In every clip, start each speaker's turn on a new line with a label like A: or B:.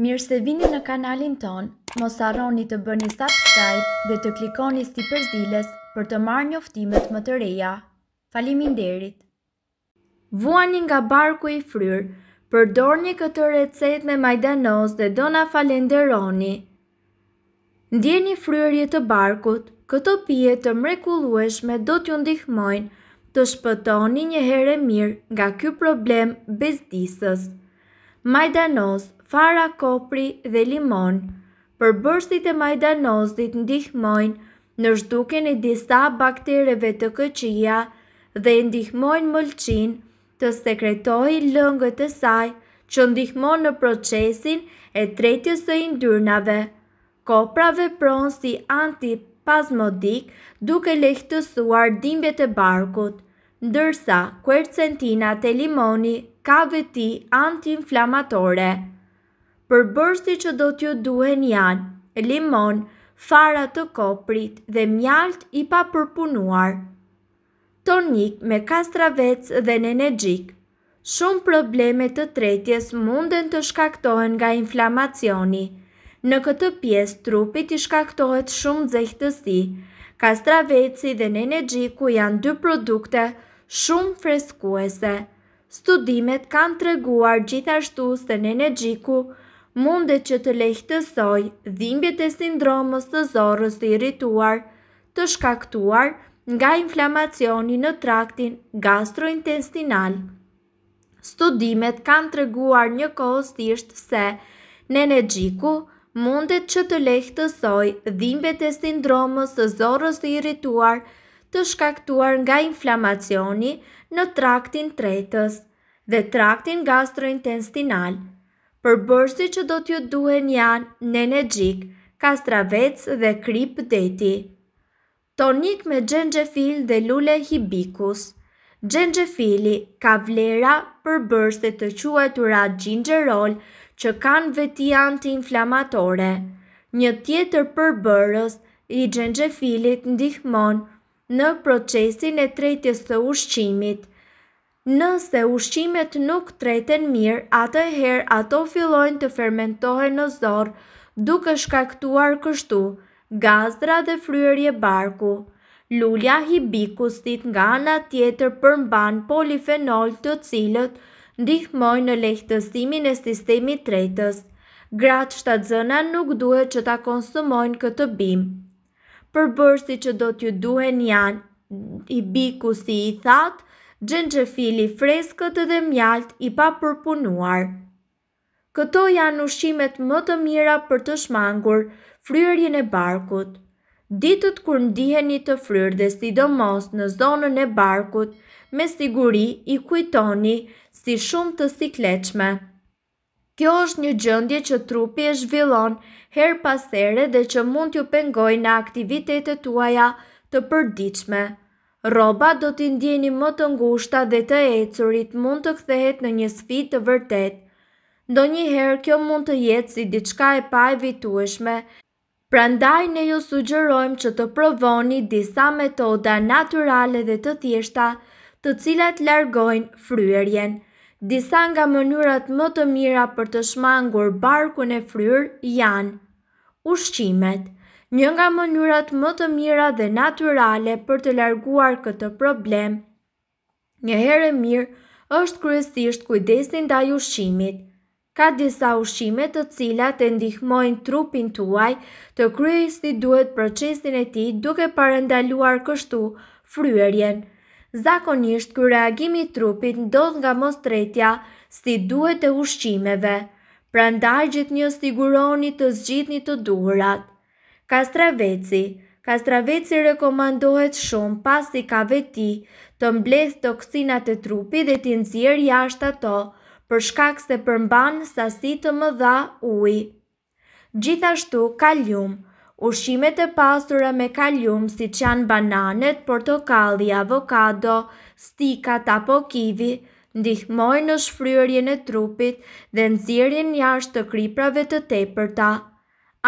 A: Mirë se vini në kanalin ton, mos arroni të bëni subscribe dhe të klikoni si përzilës për të marrë njoftimet më të reja. Falimin derit! Vuani nga barku i fryrë, përdorni një këtë recet me majdanoz dhe do na falenderoni. Ndjeni fryrje të barkut, këto pije të mrekulueshme do t'ju ndihmojnë të shpëtoni një herë mirë nga kjo problem bezdisës. Majdanoz, fara kopri dhe limon. Për bërstit e majdanozit ndihmojnë në shduken e disa baktereve të këqia dhe ndihmojnë mëlqin të sekretoj lëngët e saj që ndihmojnë në procesin e tretjës e indyrnave. Kopra vepron si antipazmodik duke lehtësuar dimbjet e barkut, ndërsa kuercentinat e limoni ka veti antiinflamatore për që do t'ju duhen janë, limon, fara të koprit dhe mjalt i pa përpunuar. Tonik me kastravec dhe nene gjik. Shumë problemet të tretjes munden të shkaktohen nga inflamacioni. Në këtë pjesë, trupit i shkaktohet shumë zehtësi. Kastraveci dhe nene gjiku janë dy produkte shumë freskuese. Studimet kanë treguar gjithashtu se nene gjiku nështë mundet që të lehtësoj dhimbjet e sindromës të zorës të irrituar, të shkaktuar nga inflamacioni në traktin gastrointestinal. Studimet kanë të reguar një kohës se në gjiku mundet që të lehtësoj dhimbjet e sindromës të zorës të irrituar të shkaktuar nga inflamacioni në traktin tretës dhe traktin gastrointestinal – për bërësi që do t'ju duhen janë nene gjik, kastravec dhe krip deti. Tonik me gjengjefil dhe lule hibikus. Gjengjefili ka vlera për bërësi të ratë gjingjerol që kanë veti anti-inflamatore. Një tjetër përbërës i gjengjefilit ndihmon në procesin e tretjes të ushqimit, Nëse ushqimet nuk treten mirë, atëherë ato fillojnë të fermentohen në zorë, duke shkaktuar kështu gazdra dhe fryërje barku. Lulja hibikusit nga ana tjetër përmban polifenol të cilët ndihmojnë në lehtësimin e sistemit tretës. Gratë shtatëzëna nuk duhet që ta konsumojnë këtë bim. Për që do t'ju duhen janë, i si i thatë, gjengjefili freskët dhe mjalt i pa përpunuar. Këto janë ushimet më të mira për të shmangur fryrjen e barkut. Ditët kur ndiheni të fryrë dhe sidomos në zonën e barkut, me siguri i kujtoni si shumë të sikleqme. Kjo është një gjëndje që trupi e zhvillon her pasere dhe që mund t'ju pengoj në aktivitetet tuaja të përdiqme roba do t'i ndjeni më të ngushta dhe të ecurit mund të kthehet në një sfit të vërtet. Do njëherë kjo mund të jetë si diçka e pa e vitueshme, Prandaj ne ju sugjerojmë që të provoni disa metoda naturale dhe të thjeshta, të cilat largojnë fryerjen. Disa nga mënyrat më të mira për të shmangur barkun e fryr janë ushqimet. Një nga mënyrat më të mira dhe naturale për të larguar këtë problem. Një herë mirë është kryesisht kujdesi ndaj ushqimit. Ka disa ushqime të cilat e ndihmojnë trupin tuaj të kryesi duhet procesin e tij duke parandaluar kështu fryerjen. Zakonisht ky reagim i trupit ndodh nga mos tretja si duhet e ushqimeve. Prandaj gjithnjë stiguroni të zgjidhni të duhurat. Kastraveci Kastraveci rekomandohet shumë pas i ka veti të mbledh toksinat e trupi dhe t'i nëzirë jashtë ato, për shkak se përmban sasi të më dha uj. Gjithashtu kalium Ushimet e pasura me kalium si që janë bananet, portokalli, avokado, stikat apo kivi, ndihmojnë në shfryrjen e trupit dhe nëzirin jashtë të kriprave të tepërta.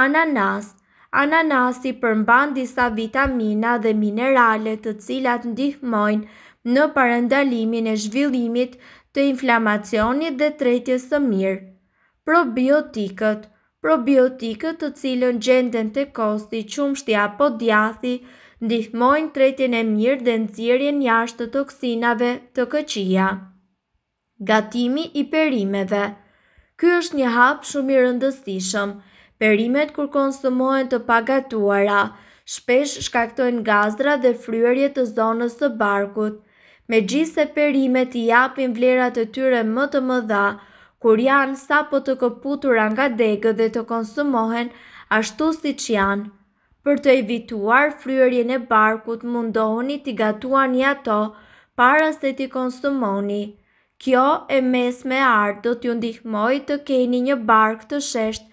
A: Ananas – ananasi përmban disa vitamina dhe minerale të cilat ndihmojnë në parandalimin e zhvillimit të inflamacionit dhe tretjes së mirë. Probiotikët Probiotikët të cilën gjenden të kosti, qumshti apo djathi, ndihmojnë tretjen e mirë dhe nëzirjen jashtë të toksinave të këqia. Gatimi i perimeve Ky është një hap shumë i rëndësishëm, perimet kur konsumohen të pagatuara, shpesh shkaktojnë gazdra dhe fryërje të zonës të barkut. Me gjithë perimet i japin vlerat të tyre më të më dha, kur janë sa po të këputur anga degë dhe të konsumohen ashtu si që janë. Për të evituar, fryërje në barkut mundohoni të gatuar një ato para se të konsumoni. Kjo e mes me ardë do t'ju ndihmoj të keni një bark të shesht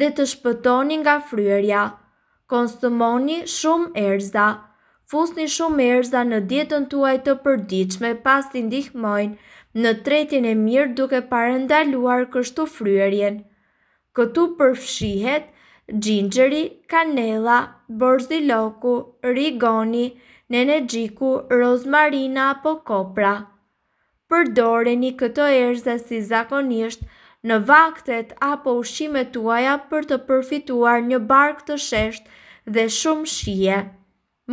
A: dhe të shpëtoni nga fryërja. Konsumoni shumë erza. Fusni shumë erza në dietën tuaj të përdiqme, pas ndihmojnë në tretjen e mirë duke parendaluar kështu fryërjen. Këtu përfshihet, gjinjeri, kanela, borziloku, rigoni, nënëgjiku, rozmarina, apo kopra. Përdore një këto erza si zakonisht, në vaktet apo ushqime tuaja për të përfituar një bark të shesht dhe shumë shije.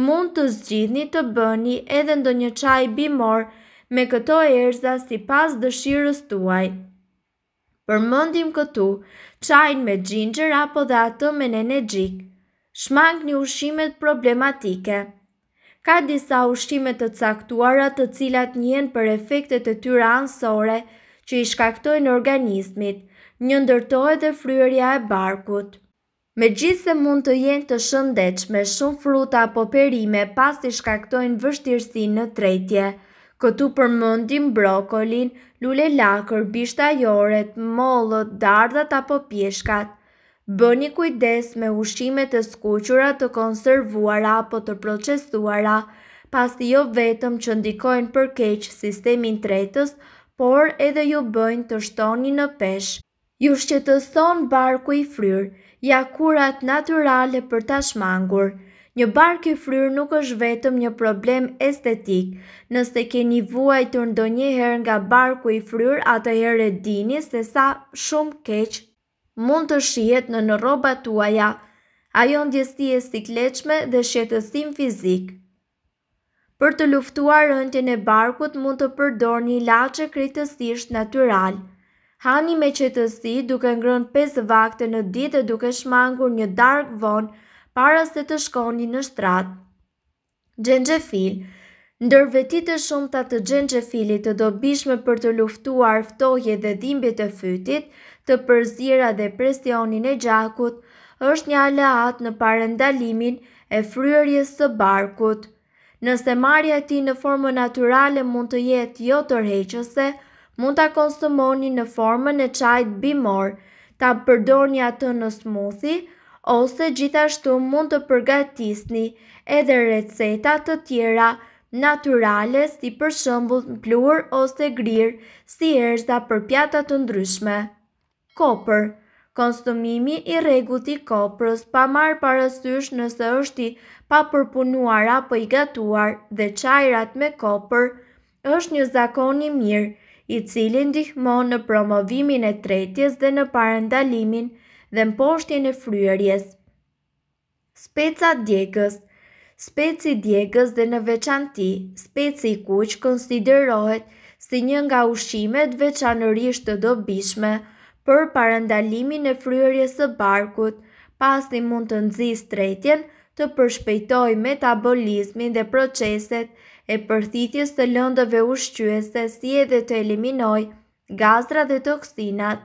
A: Mund të zgjidhni të bëni edhe ndo një qaj bimor me këto erza si pas dëshirës tuaj. Përmëndim këtu qajn me ginger apo dhe ato me në gjik. Shmang një ushqimet problematike. Ka disa ushimet të caktuarat të cilat njen për efektet e tyra ansore që i shkaktojnë organizmit, një ndërtojë dhe fryërja e barkut. Me gjithë se mund të jenë të shëndech me shumë fruta apo perime pas të shkaktojnë vështirësi në tretje, këtu përmëndim brokolin, lule lakër, bishta joret, mollët, dardat apo pjeshkat. Bëni kujdes me ushimet të skuqura të konservuara apo të procesuara, pas të jo vetëm që ndikojnë për keqë sistemin tretës, por edhe ju bëjnë të shtoni në pesh. Ju shqetëson barku i fryr, ja kurat naturale për ta shmangur. Një barku i fryr nuk është vetëm një problem estetik. Nëse ke një vuaj të ndonje her nga barku i fryr, atë her e dini se sa shumë keqë mund të shihet në në tuaja, uaja, ajo ndjesti e dhe shqetësim fizikë. Për të luftuar rëntjen e barkut mund të përdor një laqe kritësisht natural. Hani me qëtësi duke ngrën 5 vakte në ditë duke shmangur një dark vonë para se të shkoni në shtratë. Ndër vetit e shumë të të gjengjefilit të dobishme për të luftuar ftoje dhe dhimbjet e fytit, të përzira dhe presionin e gjakut, është një alaat në parendalimin e fryërjes së barkut. Nëse marja e ti në formë naturale mund të jetë jo tërheqëse, mund të konsumoni në formën e qajt bimor, ta përdorni atë në smoothie, ose gjithashtu mund të përgatisni edhe recetat të tjera naturale si për shëmbull në ose grirë si erëza për pjatat të ndryshme. Koper konsumimi i regut i koprës pa marë parasysh nëse është i pa përpunuar apo i gatuar dhe qajrat me kopër, është një zakoni mirë i cili ndihmon në promovimin e tretjes dhe në parendalimin dhe në poshtjen e fryërjes. Speca djegës Speci djegës dhe në veçanti, speci i kuq konsiderohet si një nga ushimet veçanërisht të dobishme, për parandalimin e fryërje së barkut, pasi mund të nxisë tretjen të përshpejtoj metabolizmin dhe proceset e përthitjes të lëndëve ushqyese si edhe të eliminoj gazra dhe toksinat.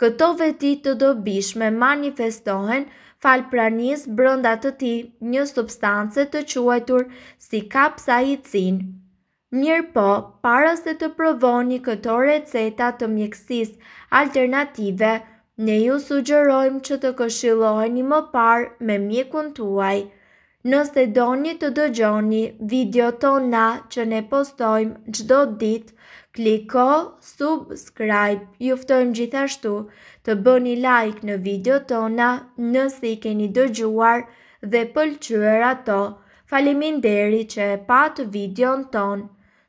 A: Këto veti të dobishme manifestohen fal pranis brënda të ti një substance të quajtur si kapsaicin. Mirë po, para se të provoni këto receta të mjekësis alternative, ne ju sugërojmë që të këshilojni më parë me mjekun tuaj. Nëse doni të dëgjoni video tona që ne postojmë gjdo dit, kliko subscribe, juftojmë gjithashtu të bëni like në video tona nëse i keni dëgjuar dhe pëlqyër ato. Falimin deri që e patë video në tonë.